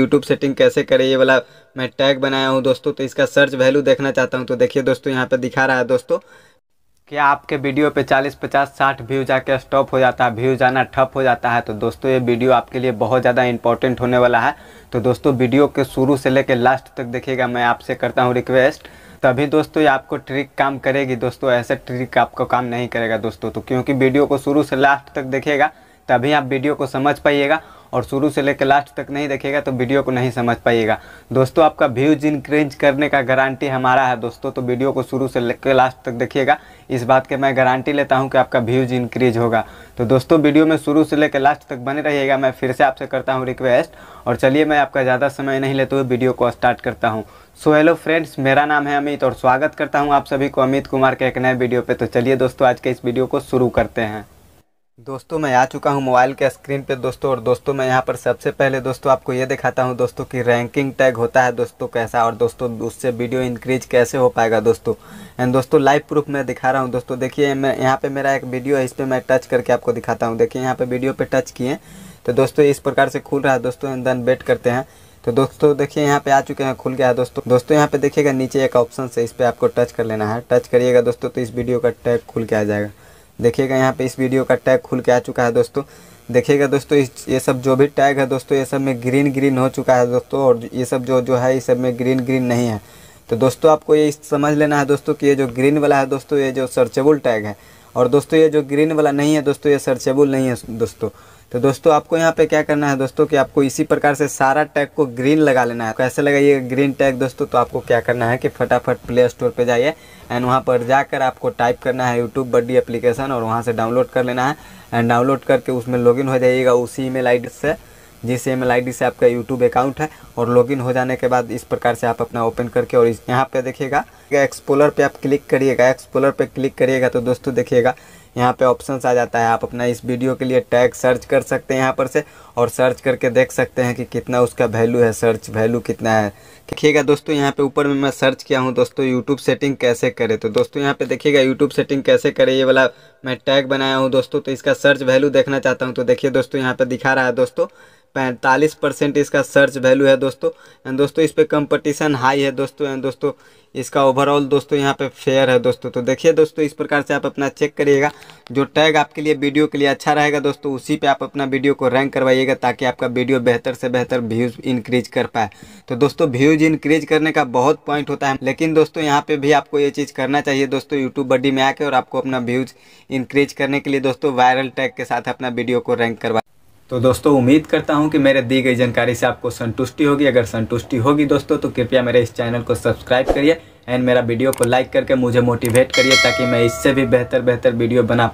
YouTube setting कैसे करें ये वाला मैं टैग बनाया हूँ दोस्तों तो इसका सर्च वैल्यू देखना चाहता हूँ तो देखिए दोस्तों यहाँ पे दिखा रहा है दोस्तों कि आपके वीडियो पे 40, 50, 60 व्यू जाके स्टॉप हो जाता है व्यू जाना ठप हो जाता है तो दोस्तों ये वीडियो आपके लिए बहुत ज़्यादा इंपॉर्टेंट होने वाला है तो दोस्तों वीडियो के शुरू से लेकर लास्ट तक देखिएगा मैं आपसे करता हूँ रिक्वेस्ट तभी दोस्तों ये आपको ट्रिक काम करेगी दोस्तों ऐसे ट्रिक आपको काम नहीं करेगा दोस्तों तो क्योंकि वीडियो को शुरू से लास्ट तक देखिएगा तभी आप वीडियो को समझ पाइएगा और शुरू से लेकर लास्ट तक नहीं देखेगा तो वीडियो को नहीं समझ पाइएगा दोस्तों आपका व्यूज इंक्रीज करने का गारंटी हमारा है दोस्तों तो वीडियो को शुरू से लेकर लास्ट तक देखिएगा इस बात के मैं गारंटी लेता हूँ कि आपका व्यूज इंक्रीज होगा तो दोस्तों वीडियो में शुरू से लेकर लास्ट तक बने रहिएगा मैं फिर से आपसे करता हूँ रिक्वेस्ट और चलिए मैं आपका ज़्यादा समय नहीं लेते हुए वीडियो को स्टार्ट करता हूँ सो हेलो फ्रेंड्स मेरा नाम है अमित और स्वागत करता हूँ आप सभी को अमित कुमार के एक नए वीडियो पे तो चलिए दोस्तों आज के इस वीडियो को शुरू करते हैं दोस्तों मैं आ चुका हूं मोबाइल के स्क्रीन पे दोस्तों और दोस्तों मैं यहां पर सबसे पहले दोस्तों आपको ये दिखाता हूं दोस्तों कि रैंकिंग टैग होता है दोस्तों कैसा और दोस्तों उससे वीडियो इंक्रीज कैसे हो पाएगा दोस्तों एंड दोस्तों लाइव प्रूफ मैं दिखा रहा हूं दोस्तों देखिए मैं यहाँ पर मेरा एक वीडियो है इस पर मैं टच करके आपको दिखाता हूँ देखिए यहाँ पर वीडियो पर टच किए तो दोस्तों इस प्रकार से खुल रहा है दोस्तों एंड देन वेट करते हैं तो दोस्तों देखिए यहाँ पे आ चुके हैं खुल गया है दोस्तों दोस्तों यहाँ पे देखिएगा नीचे एक ऑप्शन से इस पर आपको टच कर लेना है टच करिएगा दोस्तों तो इस वीडियो का टैग खुल के आ जाएगा देखिएगा यहाँ पे इस वीडियो का टैग खुल के आ चुका है दोस्तों देखिएगा दोस्तों इस ये सब जो भी टैग है दोस्तों ये सब में ग्रीन ग्रीन हो चुका है दोस्तों और ये सब जो जो है इस सब में ग्रीन ग्रीन नहीं है तो दोस्तों आपको ये समझ लेना है दोस्तों कि ये जो ग्रीन वाला है दोस्तों ये जो सर्चेबल टैग है और दोस्तों ये जो ग्रीन वाला नहीं है दोस्तों ये सर्चेबल नहीं है दोस्तों तो दोस्तों आपको यहाँ पे क्या करना है दोस्तों कि आपको इसी प्रकार से सारा टैग को ग्रीन लगा लेना है कैसे लगाइए ग्रीन टैग दोस्तों तो आपको क्या करना है कि फटाफट प्ले स्टोर पे जाइए एंड वहाँ पर जाकर आपको टाइप करना है यूट्यूब बड्डी एप्लीकेशन और वहाँ से डाउनलोड कर लेना है एंड डाउनलोड करके उसमें लॉगिन हो जाइएगा उसी ईमेल आई से जिस E M L I D से आपका यूट्यूब अकाउंट है और लॉगिन हो जाने के बाद इस प्रकार से आप अपना ओपन करके और यहाँ पे देखिएगा एक्सप्लोर पे आप क्लिक करिएगा एक्सप्लोर पे क्लिक करिएगा तो दोस्तों देखिएगा यहाँ पे ऑप्शन आ जाता है आप अपना इस वीडियो के लिए टैग सर्च कर सकते हैं यहाँ पर से और सर्च करके देख सकते हैं कि कितना उसका वैल्यू है सर्च वैल्यू कितना है देखिएगा दोस्तों यहाँ पे ऊपर में मैं सर्च किया हूँ दोस्तों यूट्यूब सेटिंग कैसे करें तो दोस्तों यहाँ पे देखिएगा यूट्यूब सेटिंग कैसे करें ये वाला मैं टैग बनाया हूँ दोस्तों तो इसका सर्च वैल्यू देखना चाहता हूँ तो देखिए दोस्तों यहाँ पर दिखा रहा है दोस्तों पैंतालीस परसेंट इसका सर्च वैल्यू है दोस्तों एंड दोस्तों इस पर कंपटीशन हाई है दोस्तों एंड दोस्तों इसका ओवरऑल दोस्तों यहाँ पे फेयर है दोस्तों तो देखिए दोस्तों इस प्रकार से आप अपना चेक करिएगा जो टैग आपके लिए वीडियो के लिए अच्छा रहेगा दोस्तों उसी पे आप अपना वीडियो को रैंक करवाइएगा ताकि आपका वीडियो बेहतर से बेहतर व्यूज़ इंक्रीज कर पाए तो दोस्तों व्यूज़ इंक्रीज करने का बहुत पॉइंट होता है लेकिन दोस्तों यहाँ पर भी आपको ये चीज़ करना चाहिए दोस्तों यूट्यूब बड्डी में आकर और आपको अपना व्यूज़ इंक्रीज करने के लिए दोस्तों वायरल टैग के साथ अपना वीडियो को रैंक करवाए तो दोस्तों उम्मीद करता हूँ कि मेरे दी गई जानकारी से आपको संतुष्टि होगी अगर संतुष्टि होगी दोस्तों तो कृपया मेरे इस चैनल को सब्सक्राइब करिए एंड मेरा वीडियो को लाइक करके मुझे मोटिवेट करिए ताकि मैं इससे भी बेहतर बेहतर वीडियो बना